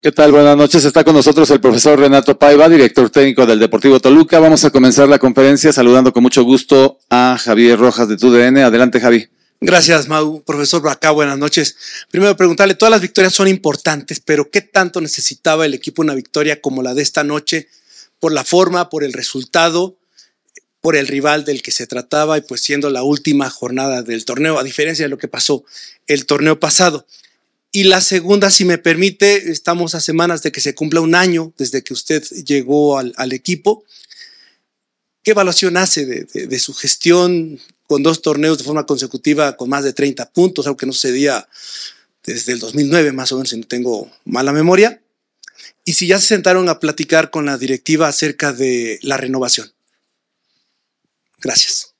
¿Qué tal? Buenas noches. Está con nosotros el profesor Renato Paiva, director técnico del Deportivo Toluca. Vamos a comenzar la conferencia saludando con mucho gusto a Javier Rojas de TUDN. Adelante, Javi. Gracias, Mau. Profesor Bracá, buenas noches. Primero preguntarle, todas las victorias son importantes, pero ¿qué tanto necesitaba el equipo una victoria como la de esta noche por la forma, por el resultado, por el rival del que se trataba y pues siendo la última jornada del torneo, a diferencia de lo que pasó el torneo pasado? Y la segunda, si me permite, estamos a semanas de que se cumpla un año desde que usted llegó al, equipo. ¿Qué evaluación hace de, su gestión con dos torneos de forma consecutiva con más de 30 puntos, algo que no sucedía desde el 2009 más o menos, si no tengo mala memoria? Y si ya se sentaron a platicar con la directiva acerca de la renovación. Gracias.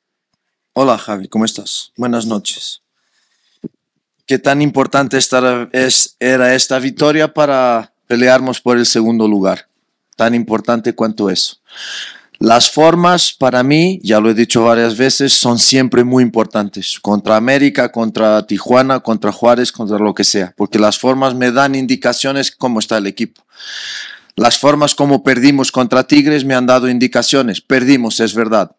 Hola Javi, ¿cómo estás? Buenas noches qué tan importante es, era esta victoria para pelearnos por el segundo lugar. Tan importante cuanto eso. Las formas para mí, ya lo he dicho varias veces, son siempre muy importantes. Contra América, contra Tijuana, contra Juárez, contra lo que sea. Porque las formas me dan indicaciones cómo está el equipo. Las formas como perdimos contra Tigres me han dado indicaciones. Perdimos, es verdad.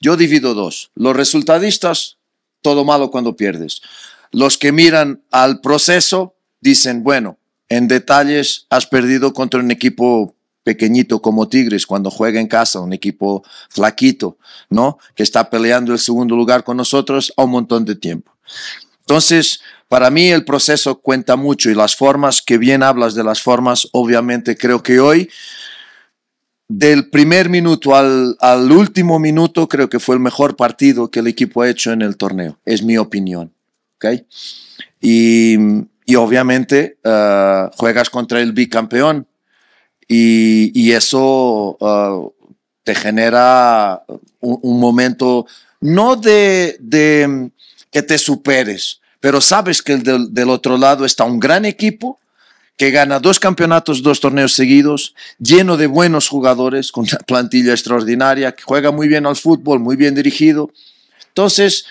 Yo divido dos. Los resultadistas, todo malo cuando pierdes. Los que miran al proceso dicen, bueno, en detalles has perdido contra un equipo pequeñito como Tigres cuando juega en casa, un equipo flaquito, ¿no? Que está peleando el segundo lugar con nosotros a un montón de tiempo. Entonces, para mí el proceso cuenta mucho y las formas, que bien hablas de las formas, obviamente creo que hoy, del primer minuto al, al último minuto, creo que fue el mejor partido que el equipo ha hecho en el torneo, es mi opinión. Y, obviamente ah, juegas contra el bicampeón y, eso ah, te genera un, momento, no de, que te superes, pero sabes que del, del otro lado está un gran equipo que gana dos campeonatos, dos torneos seguidos, lleno de buenos jugadores, con una plantilla extraordinaria, que juega muy bien al fútbol, muy bien dirigido. Entonces,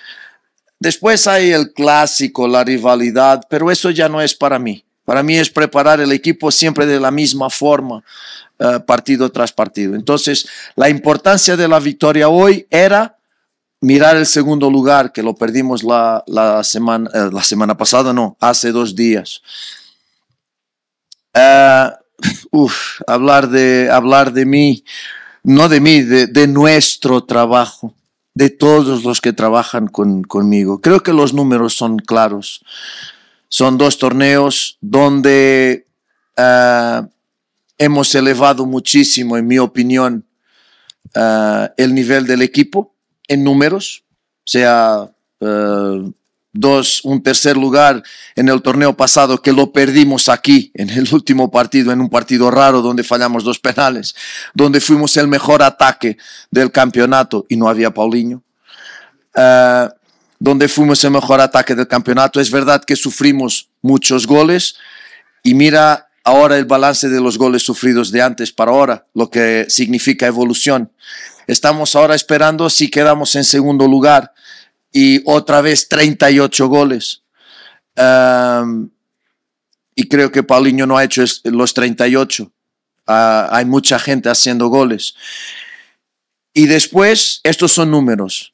Después hay el clásico, la rivalidad, pero eso ya no es para mí. Para mí es preparar el equipo siempre de la misma forma, eh, partido tras partido. Entonces, la importancia de la victoria hoy era mirar el segundo lugar, que lo perdimos la, semana, eh, la semana pasada, no, hace dos días. Eh, uf, hablar, de, hablar de mí, no de mí, de nuestro trabajo de todos los que trabajan conmigo. Creo que los números son claros. Son dos torneos donde ah, hemos elevado muchísimo, en mi opinión, ah, el nivel del equipo en números, sea ah, dos, un tercer lugar en el torneo pasado que lo perdimos aquí, en el último partido, en un partido raro donde fallamos dos penales, donde fuimos el mejor ataque del campeonato y no había Paulinho. Eh, donde fuimos el mejor ataque del campeonato. Es verdad que sufrimos muchos goles y mira ahora el balance de los goles sufridos de antes para ahora, lo que significa evolución. Estamos ahora esperando si quedamos en segundo lugar y otra vez 38 goles. y creo que Paulinho no ha hecho los 38. Ah, hay mucha gente haciendo goles. Y después, estos son números.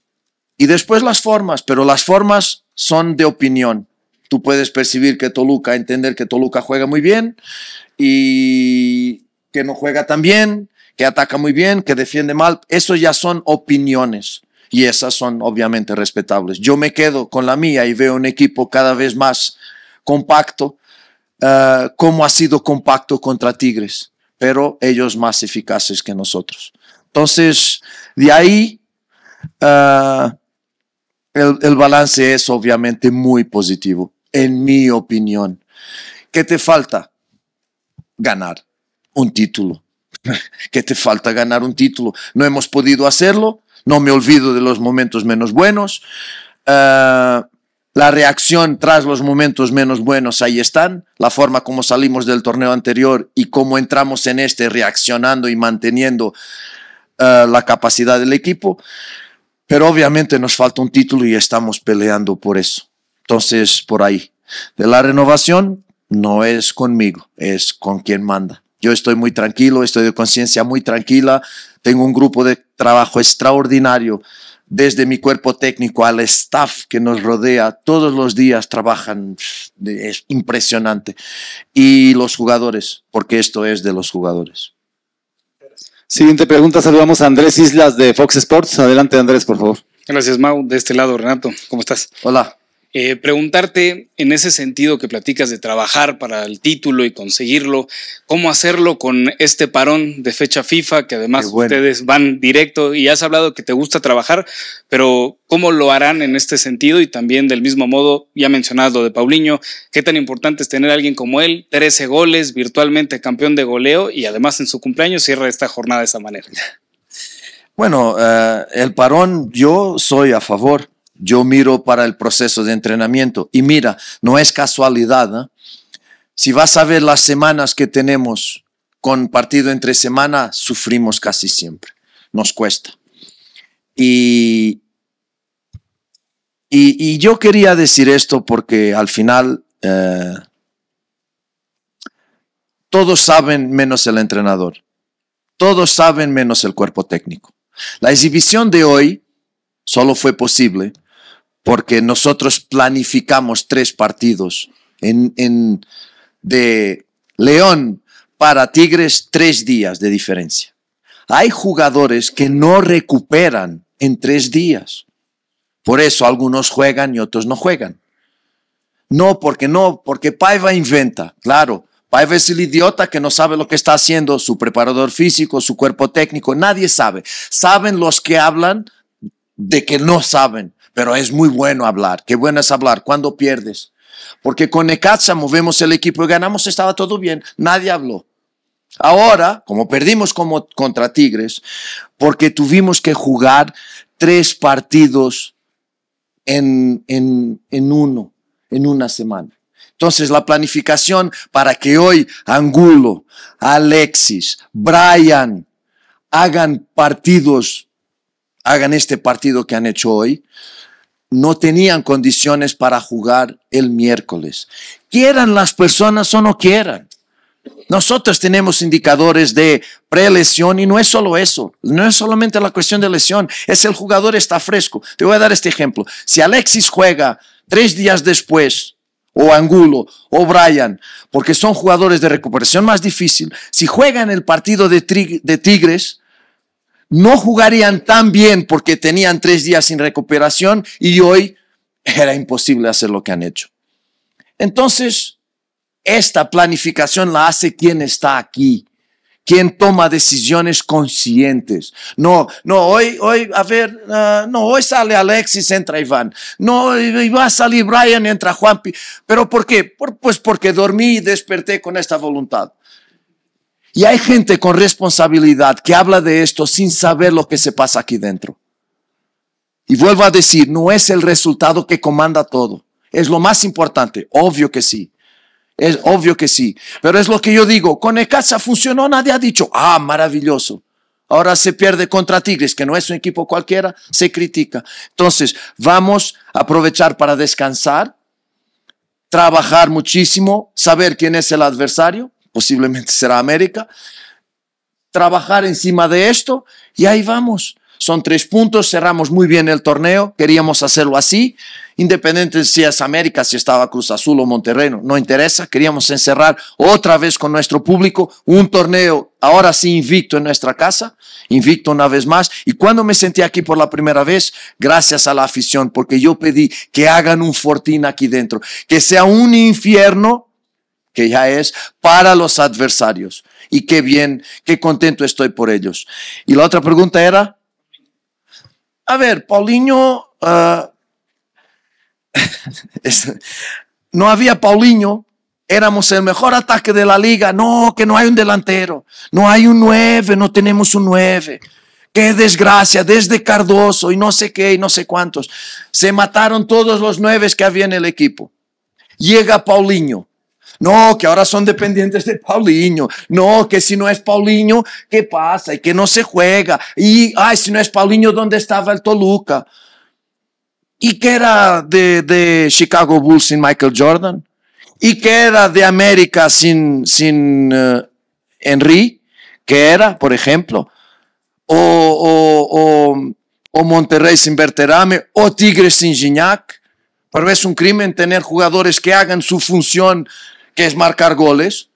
Y después las formas, pero las formas son de opinión. Tú puedes percibir que Toluca, entender que Toluca juega muy bien y que no juega tan bien, que ataca muy bien, que defiende mal. Eso ya son opiniones y esas son obviamente respetables. Yo me quedo con la mía y veo un equipo cada vez más compacto, ah, como ha sido compacto contra Tigres, pero ellos más eficaces que nosotros. Entonces, de ahí ah, el, el balance es obviamente muy positivo, en mi opinión. ¿Qué te falta? Ganar un título. ¿Qué te falta ganar un título? No hemos podido hacerlo no me olvido de los momentos menos buenos. Eh, la reacción tras los momentos menos buenos ahí están, la forma como salimos del torneo anterior y cómo entramos en este reaccionando y manteniendo eh, la capacidad del equipo, pero obviamente nos falta un título y estamos peleando por eso. Entonces, por ahí. De la renovación, no es conmigo, es con quien manda. Yo estoy muy tranquilo, estoy de conciencia muy tranquila, tengo un grupo de trabajo extraordinario, desde mi cuerpo técnico al staff que nos rodea, todos los días trabajan, es impresionante. Y los jugadores, porque esto es de los jugadores. Siguiente pregunta, saludamos a Andrés Islas de Fox Sports. Adelante Andrés, por favor. Gracias Mau, de este lado Renato, ¿cómo estás? Hola, eh, preguntarte en ese sentido que platicas de trabajar para el título y conseguirlo, ¿cómo hacerlo con este parón de fecha FIFA que además ustedes van directo y has hablado que te gusta trabajar, pero ¿cómo lo harán en este sentido? Y también del mismo modo, ya mencionado lo de Paulinho, qué tan importante es tener a alguien como él, 13 goles, virtualmente campeón de goleo y además en su cumpleaños cierra esta jornada de esa manera. Bueno, eh, el parón yo soy a favor yo miro para el proceso de entrenamiento y mira, no es casualidad. ¿eh? Si vas a ver las semanas que tenemos con partido entre semana, sufrimos casi siempre, nos cuesta. Y, y, yo quería decir esto porque al final eh, todos saben menos el entrenador, todos saben menos el cuerpo técnico. La exhibición de hoy solo fue posible porque nosotros planificamos tres partidos. En, de León para Tigres, tres días de diferencia. Hay jugadores que no recuperan en tres días. Por eso algunos juegan y otros no juegan. No, porque no, porque Paiva inventa, claro. Paiva es el idiota que no sabe lo que está haciendo, su preparador físico, su cuerpo técnico, nadie sabe. Saben los que hablan de que no saben pero es muy bueno hablar. Qué bueno es hablar cuando pierdes. Porque con Necaxa movemos el equipo y ganamos, estaba todo bien, nadie habló. Ahora, como perdimos como contra Tigres, porque tuvimos que jugar tres partidos en, en, en uno, en una semana. Entonces, la planificación para que hoy Angulo, Alexis, Brian hagan partidos, hagan este partido que han hecho hoy, no tenían condiciones para jugar el miércoles. Quieran las personas o no quieran. Nosotros tenemos indicadores de prelesión y no es solo eso, no es solamente la cuestión de lesión, es el jugador está fresco. Te voy a dar este ejemplo. Si Alexis juega tres días después, o Angulo, o Brian, porque son jugadores de recuperación más difícil, si juegan el partido de, de Tigres, no jugarían tan bien porque tenían tres días sin recuperación y hoy era imposible hacer lo que han hecho. Entonces, esta planificación la hace quien está aquí, quien toma decisiones conscientes. No, no, hoy, hoy, a ver, ah, no, hoy sale Alexis, entra Iván. No, hoy va a salir Brian, entra Juanpi. ¿Pero por qué? pues porque dormí y desperté con esta voluntad. Y hay gente con responsabilidad que habla de esto sin saber lo que se pasa aquí dentro. Y vuelvo a decir, no es el resultado que comanda todo. Es lo más importante, obvio que sí. Es obvio que sí. Pero es lo que yo digo, con casa funcionó, nadie ha dicho, ah, maravilloso. Ahora se pierde contra Tigres, que no es un equipo cualquiera, se critica. Entonces, vamos a aprovechar para descansar, trabajar muchísimo, saber quién es el adversario, posiblemente será América, trabajar encima de esto y ahí vamos. Son tres puntos, cerramos muy bien el torneo, queríamos hacerlo así, independientemente si es América, si estaba Cruz Azul o Monterrey, no interesa, queríamos encerrar otra vez con nuestro público un torneo, ahora sí invicto en nuestra casa, invicto una vez más. Y cuando me senté aquí por la primera vez, gracias a la afición, porque yo pedí que hagan un fortín aquí dentro, que sea un infierno que ya es para los adversarios. Y qué bien, qué contento estoy por ellos. Y la otra pregunta era, a ver, Paulinho, ah, no había Paulinho, éramos el mejor ataque de la liga. No, que no hay un delantero, no hay un 9, no tenemos un 9. Qué desgracia, desde Cardoso y no sé qué y no sé cuántos. Se mataron todos los nueve que había en el equipo. Llega Paulinho no, que ahora son dependientes de Paulinho. No, que si no es Paulinho, ¿qué pasa? Y que no se juega. Y, ay, si no es Paulinho, ¿dónde estaba el Toluca? ¿Y qué era de, Chicago Bulls sin Michael Jordan? ¿Y qué era de América sin, sin eh, Henry? ¿Qué era, por ejemplo? O, o Monterrey sin Berterame, o Tigres sin Gignac. Pero es un crimen tener jugadores que hagan su función que es marcar goles.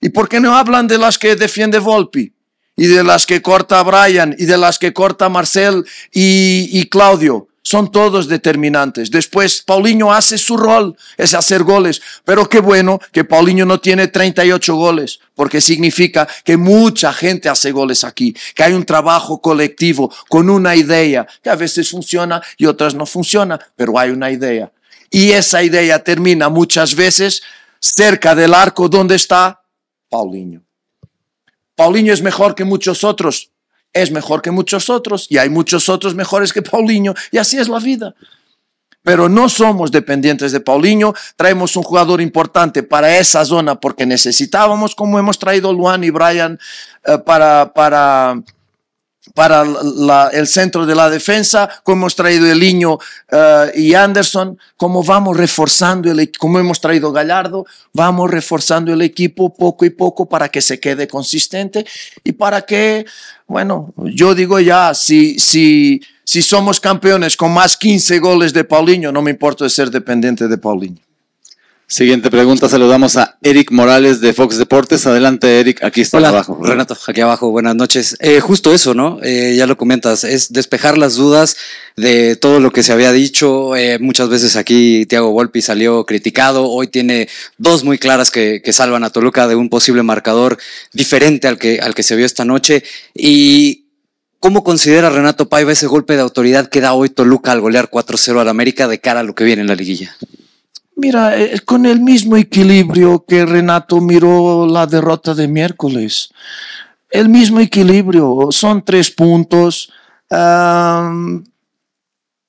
¿Y por qué no hablan de las que defiende Volpi? Y de las que corta Brian, y de las que corta Marcel y, Claudio. Son todos determinantes. Después, Paulinho hace su rol, es hacer goles. Pero qué bueno que Paulinho no tiene 38 goles, porque significa que mucha gente hace goles aquí, que hay un trabajo colectivo con una idea, que a veces funciona y otras no funciona, pero hay una idea. Y esa idea termina muchas veces cerca del arco donde está Paulinho. Paulinho es mejor que muchos otros, es mejor que muchos otros y hay muchos otros mejores que Paulinho y así es la vida. Pero no somos dependientes de Paulinho, traemos un jugador importante para esa zona porque necesitábamos como hemos traído Luan y Brian eh, para, para para el centro de la defensa, como hemos traído el niño eh, y Anderson, como vamos reforzando, el, como hemos traído Gallardo, vamos reforzando el equipo poco y poco para que se quede consistente y para que, bueno, yo digo ya, si, si, si somos campeones con más 15 goles de Paulinho, no me importa ser dependiente de Paulinho. Siguiente pregunta, saludamos a Eric Morales de Fox Deportes. Adelante, Eric. Aquí está abajo. Renato, aquí abajo. Buenas noches. Eh, justo eso, ¿no? Eh, ya lo comentas, es despejar las dudas de todo lo que se había dicho. Eh, muchas veces aquí Tiago Volpi salió criticado. Hoy tiene dos muy claras que, salvan a Toluca de un posible marcador diferente al que, al que se vio esta noche. Y ¿Cómo considera Renato Paiva ese golpe de autoridad que da hoy Toluca al golear 4-0 al América de cara a lo que viene en la liguilla? Mira, eh, eh, con el mismo equilibrio que Renato miró la derrota de miércoles, el mismo equilibrio, son tres puntos,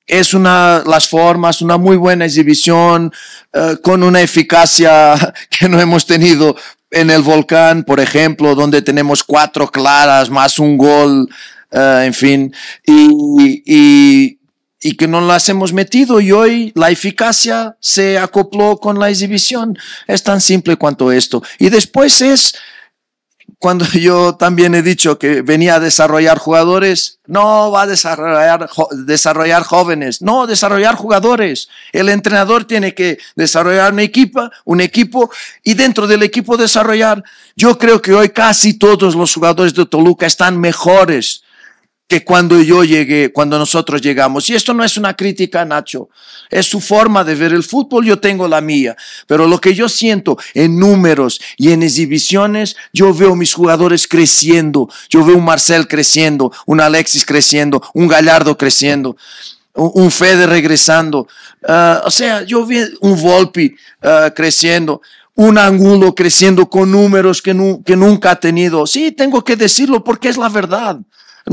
es una, las formas, una muy buena exhibición, eh, con una eficacia que no hemos tenido en el volcán, por ejemplo, donde tenemos cuatro claras más un gol, en fin, y y que no las hemos metido y hoy la eficacia se acopló con la exhibición. Es tan simple cuanto esto. Y después es cuando yo también he dicho que venía a desarrollar jugadores, no va a desarrollar, desarrollar jóvenes, no, desarrollar jugadores. El entrenador tiene que desarrollar una equipo, un equipo y dentro del equipo desarrollar. Yo creo que hoy casi todos los jugadores de Toluca están mejores que cuando yo llegué, cuando nosotros llegamos. Y esto no es una crítica Nacho, es su forma de ver el fútbol, yo tengo la mía, pero lo que yo siento en números y en exhibiciones, yo veo mis jugadores creciendo, yo veo un Marcel creciendo, un Alexis creciendo, un Gallardo creciendo. Un Fede regresando, ah, o sea, yo vi un Volpi ah, creciendo, un Angulo creciendo con números que, que nunca ha tenido. Sí, tengo que decirlo porque es la verdad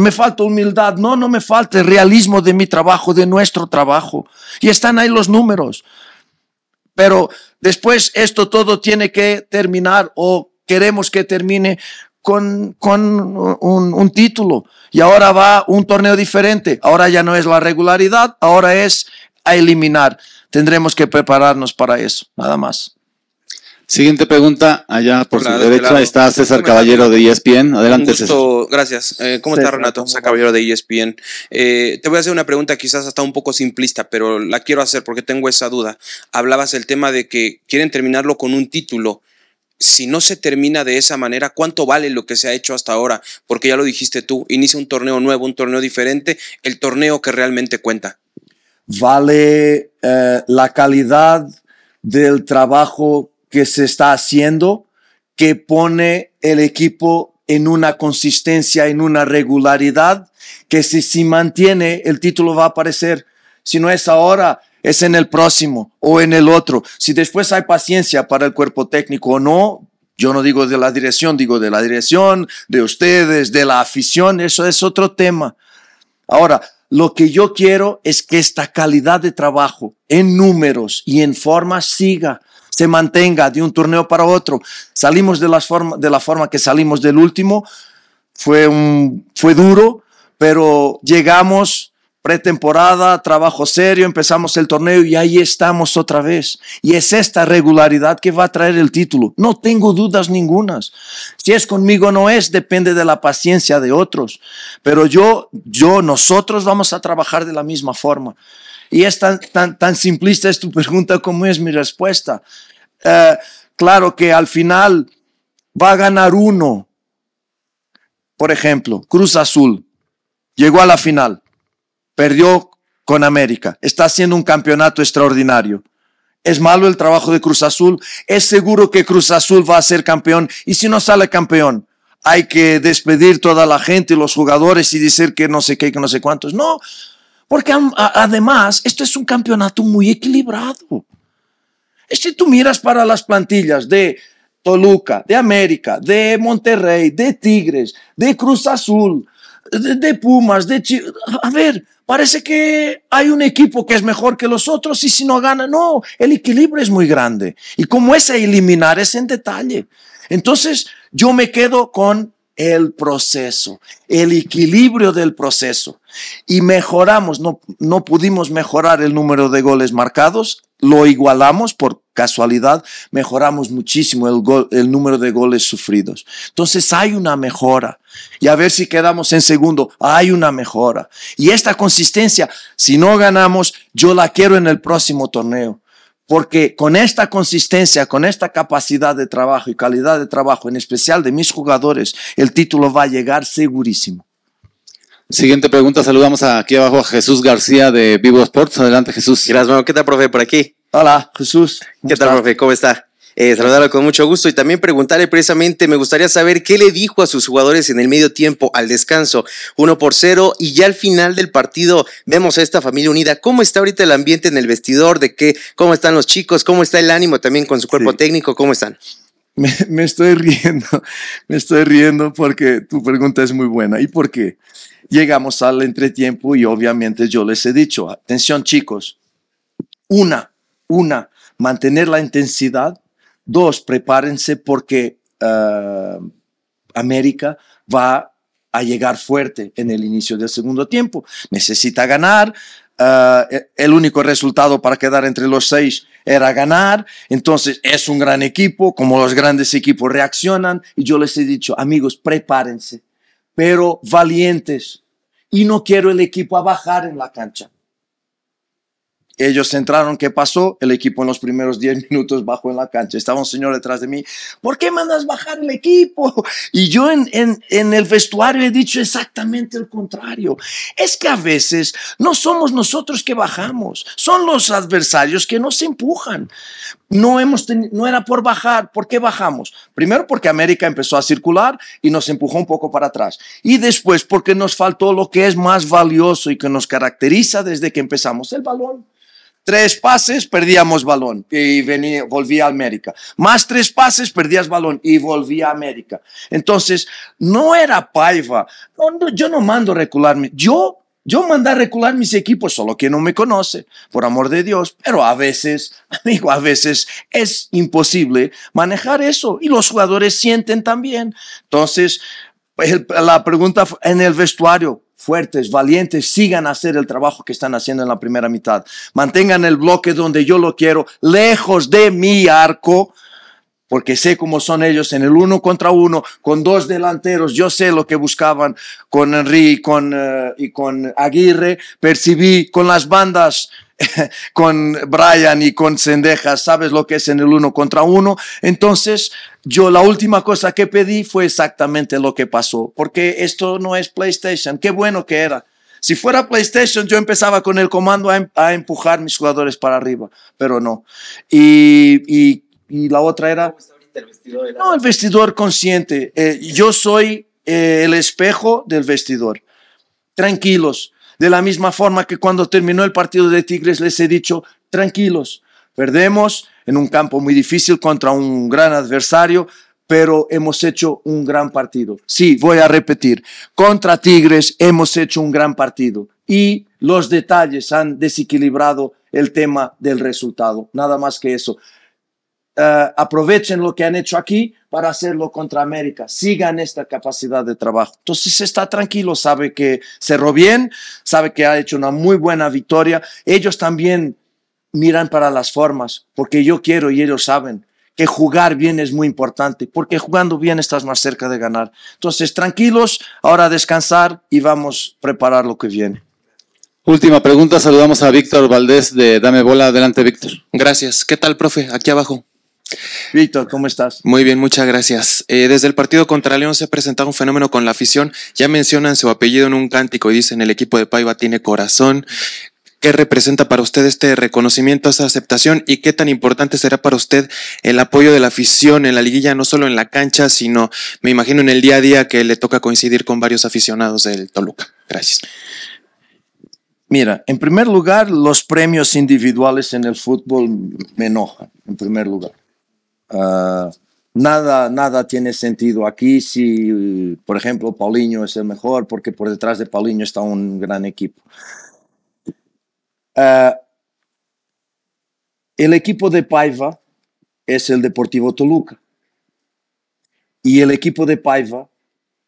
me falta humildad, no, no me falta el realismo de mi trabajo, de nuestro trabajo. Y están ahí los números. Pero después esto todo tiene que terminar o queremos que termine con, un, un, título. Y ahora va un torneo diferente. Ahora ya no es la regularidad, ahora es a eliminar. Tendremos que prepararnos para eso, nada más. Siguiente pregunta, allá por su este derecha está César Caballero de ESPN. Adelante, eh, César. Gracias. ¿Cómo está Renato? César Caballero de ESPN. te voy a hacer una pregunta quizás hasta un poco simplista, pero la quiero hacer porque tengo esa duda. Hablabas el tema de que quieren terminarlo con un título. Si no se termina de esa manera, ¿cuánto vale lo que se ha hecho hasta ahora? Porque ya lo dijiste tú, inicia un torneo nuevo, un torneo diferente, el torneo que realmente cuenta. Vale eh, la calidad del trabajo que se está haciendo que pone el equipo en una consistencia, en una regularidad, que si, se mantiene el título va a aparecer. Si no es ahora, es en el próximo o en el otro. Si después hay paciencia para el cuerpo técnico o no, yo no digo de la dirección, digo de la dirección, de ustedes, de la afición, eso es otro tema. Ahora, lo que yo quiero es que esta calidad de trabajo en números y en forma siga, se mantenga de un torneo para otro. Salimos de, forma, de la forma que salimos del último, fue, fue duro, pero llegamos pretemporada, trabajo serio, empezamos el torneo y ahí estamos otra vez. Y es esta regularidad que va a traer el título. No tengo dudas ningunas. Si es conmigo o no es, depende de la paciencia de otros. Pero yo, yo, nosotros vamos a trabajar de la misma forma. Y es tan, tan, tan simplista es tu pregunta como es mi respuesta. Eh, claro que al final va a ganar uno. Por ejemplo, Cruz Azul llegó a la final, perdió con América, está haciendo un campeonato extraordinario. ¿Es malo el trabajo de Cruz Azul? Es seguro que Cruz Azul va a ser campeón y si no sale campeón, hay que despedir toda la gente, los jugadores y decir que no sé qué, que no sé cuántos. No, porque además, esto es un campeonato muy equilibrado. Si tú miras para las plantillas de Toluca, de América, de Monterrey, de Tigres, de Cruz Azul, de, Pumas, de Chile. A ver, parece que hay un equipo que es mejor que los otros y si no gana, no, el equilibrio es muy grande. Y como es eliminar es en detalle. Entonces, yo me quedo con el proceso, el equilibrio del proceso. Y mejoramos, no, no pudimos mejorar el número de goles marcados, lo igualamos por casualidad, mejoramos muchísimo el, gol, el, número de goles sufridos. Entonces hay una mejora. Y a ver si quedamos en segundo, hay una mejora. Y esta consistencia, si no ganamos, yo la quiero en el próximo torneo porque con esta consistencia, con esta capacidad de trabajo y calidad de trabajo, en especial de mis jugadores, el título va a llegar segurísimo. Siguiente pregunta, saludamos aquí abajo a Jesús García de Vivo Sports. Adelante, Jesús. Gracias, ¿qué tal, profe, por aquí? Hola, Jesús. ¿Qué tal, profe? ¿Cómo está? Eh, saludarlo con mucho gusto y también preguntarle precisamente, me gustaría saber qué le dijo a sus jugadores en el medio tiempo al descanso, 1 por 0 y ya al final del partido vemos a esta familia unida. ¿Cómo está ahorita el ambiente en el vestidor? ¿De qué? ¿Cómo están los chicos? ¿Cómo está el ánimo también con su cuerpo técnico? ¿Cómo están? Me, estoy riendo, me estoy riendo porque tu pregunta es muy buena. ¿Y por qué? Llegamos al entretiempo y obviamente yo les he dicho, atención chicos, una, una, mantener la intensidad Dos, prepárense porque ah, América va a llegar fuerte en el inicio del segundo tiempo. Necesita ganar. Ah, e, el único resultado para quedar entre los seis era ganar. Entonces es un gran equipo, como los grandes equipos reaccionan. Y yo les he dicho, amigos, prepárense, pero valientes. Y no quiero el equipo a bajar en la cancha. Ellos entraron, ¿qué pasó? El equipo en los primeros 10 minutos bajó en la cancha. Estaba un señor detrás de mí, ¿por qué mandas bajar el equipo? Y yo en, en el vestuario he dicho exactamente el contrario. Es que a veces no somos nosotros que bajamos, son los adversarios que nos empujan. No, hemos no era por bajar, ¿por qué bajamos? Primero porque América empezó a circular y nos empujó un poco para atrás. Y después porque nos faltó lo que es más valioso y que nos caracteriza desde que empezamos, el balón. Tres pases, perdíamos balón y venía, volvía a América. Más tres pases, perdías balón y volvía a América. Entonces, no era Paiva. yo no mando recularme. Yo, yo mandar recular mis equipos, solo que no me conoce, por amor de Dios. Pero a veces, digo a veces es imposible manejar eso y los jugadores sienten también. Entonces, la pregunta en el vestuario, fuertes, valientes, sigan a hacer el trabajo que están haciendo en la primera mitad. Mantengan el bloque donde yo lo quiero, lejos de mi arco, porque sé cómo son ellos en el uno contra uno, con dos delanteros. Yo sé lo que buscaban con Henry y con, eh, y con Aguirre. Percibí con las bandas, con Brian y con Sendejas, sabes lo que es en el uno contra uno. Entonces, yo la última cosa que pedí fue exactamente lo que pasó, porque esto no es PlayStation. Qué bueno que era. Si fuera PlayStation, yo empezaba con el comando a, em, empujar mis jugadores para arriba, pero no. Y, y y la otra era... No, el vestidor consciente. Eh, yo soy eh, el espejo del vestidor. Tranquilos. De la misma forma que cuando terminó el partido de Tigres les he dicho, tranquilos, perdemos en un campo muy difícil contra un gran adversario, pero hemos hecho un gran partido. Sí, voy a repetir, contra Tigres hemos hecho un gran partido y los detalles han desequilibrado el tema del resultado. Nada más que eso. Eh, aprovechen lo que han hecho aquí para hacerlo contra América. Sigan esta capacidad de trabajo. Entonces está tranquilo, sabe que cerró bien, sabe que ha hecho una muy buena victoria. Ellos también miran para las formas, porque yo quiero y ellos saben que jugar bien es muy importante, porque jugando bien estás más cerca de ganar. Entonces, tranquilos, ahora descansar y vamos a preparar lo que viene. Última pregunta, saludamos a Víctor Valdés de Dame Bola. Adelante, Víctor. Gracias. ¿Qué tal, profe? Aquí abajo. Víctor, ¿cómo estás? Muy bien, muchas gracias. Eh, desde el partido contra León se ha presentado un fenómeno con la afición. Ya mencionan su apellido en un cántico y dicen el equipo de Paiva tiene corazón. ¿Qué representa para usted este reconocimiento, esa aceptación y qué tan importante será para usted el apoyo de la afición en la liguilla, no solo en la cancha, sino me imagino en el día a día que le toca coincidir con varios aficionados del Toluca? Gracias. Mira, en primer lugar, los premios individuales en el fútbol me enojan, en primer lugar. Ah, nada, nada tiene sentido aquí si, por ejemplo, Paulinho es el mejor, porque por detrás de Paulinho está un gran equipo. Ah, el equipo de Paiva es el Deportivo Toluca. Y el equipo de Paiva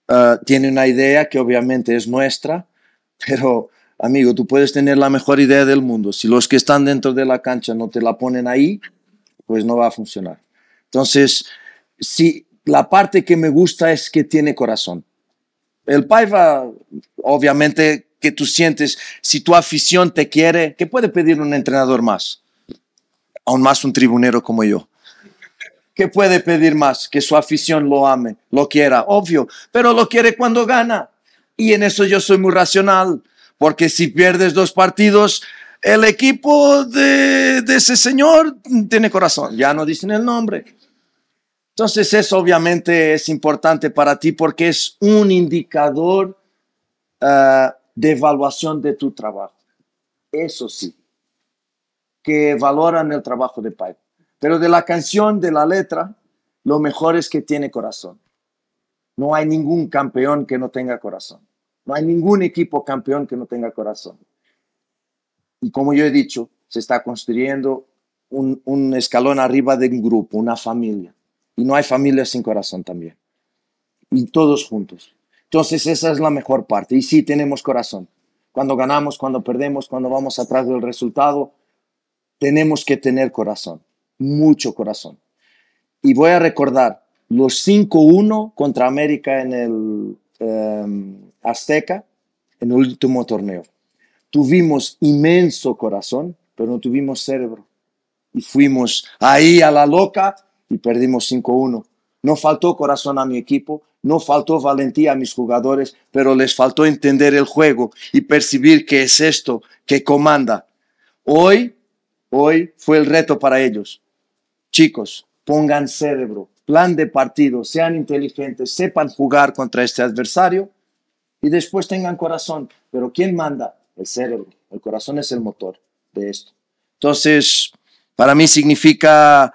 ah, tiene una idea que obviamente es nuestra, pero amigo, tú puedes tener la mejor idea del mundo. Si los que están dentro de la cancha no te la ponen ahí, pues no va a funcionar. Entonces, sí, la parte que me gusta es que tiene corazón. El Paiva, obviamente, que tú sientes, si tu afición te quiere, ¿qué puede pedir un entrenador más? Aún más un tribunero como yo. ¿Qué puede pedir más? Que su afición lo ame, lo quiera, obvio, pero lo quiere cuando gana. Y en eso yo soy muy racional, porque si pierdes dos partidos, el equipo de, de ese señor tiene corazón. Ya no dicen el nombre. Entonces eso obviamente es importante para ti porque es un indicador ah, de evaluación de tu trabajo. Eso sí, que valoran el trabajo de Pipe. Pero de la canción, de la letra, lo mejor es que tiene corazón. No hay ningún campeón que no tenga corazón. No hay ningún equipo campeón que no tenga corazón. Y como yo he dicho, se está construyendo un escalón arriba de un grupo, una familia. Y no hay familia sin corazón también. Y todos juntos. Entonces esa es la mejor parte. Y sí tenemos corazón. Cuando ganamos, cuando perdemos, cuando vamos atrás del resultado, tenemos que tener corazón. Mucho corazón. Y voy a recordar los 5-1 contra América en el em, Azteca, en el último torneo. Tuvimos inmenso corazón, pero no tuvimos cerebro. Y fuimos ahí a la loca y perdimos 5-1. No faltó corazón a mi equipo, no faltó valentía a mis jugadores, pero les faltó entender el juego y percibir que es esto que comanda. Hoy, hoy fue el reto para ellos. Chicos, pongan cerebro, plan de partido, sean inteligentes, sepan jugar contra este adversario y después tengan corazón. Pero ¿quién manda? El cerebro. El corazón es el motor de esto. Entonces, para mí significa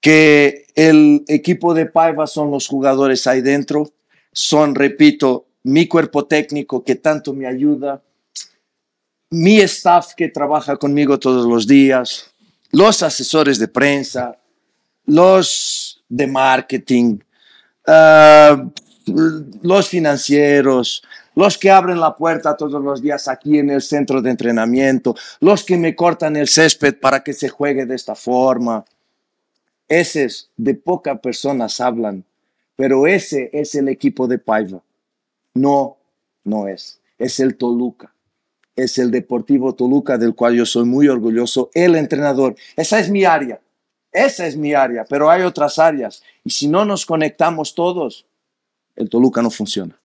que el equipo de Paiva son los jugadores ahí dentro, son, repito, mi cuerpo técnico que tanto me ayuda, mi staff que trabaja conmigo todos los días, los asesores de prensa, los de marketing, ah, los financieros, los que abren la puerta todos los días aquí en el centro de entrenamiento, los que me cortan el césped para que se juegue de esta forma, es de pocas personas hablan, pero ese es el equipo de Paiva. No, no es. Es el Toluca. Es el Deportivo Toluca del cual yo soy muy orgulloso. El entrenador. Esa es mi área. Esa es mi área, pero hay otras áreas. Y si no nos conectamos todos, el Toluca no funciona.